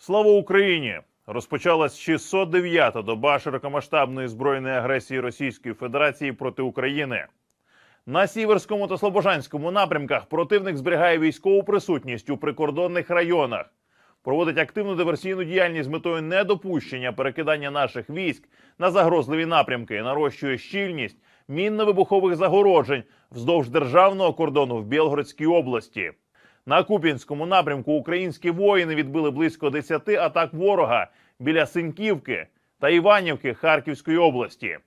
Слава Україні! Розпочалась 609-та доба широкомасштабної збройної агресії Російської Федерації проти України. На сіверському та слобожанському напрямках противник зберігає військову присутність у прикордонних районах, проводить активну диверсійну діяльність з метою недопущення перекидання наших військ на загрозливі напрямки, нарощує щільність мінно-вибухових загороджень вздовж державного кордону в Білгородській області. На купінському напрямку українські воїни відбили близько 10 атак ворога біля Синьківки та Іванівки Харківської області.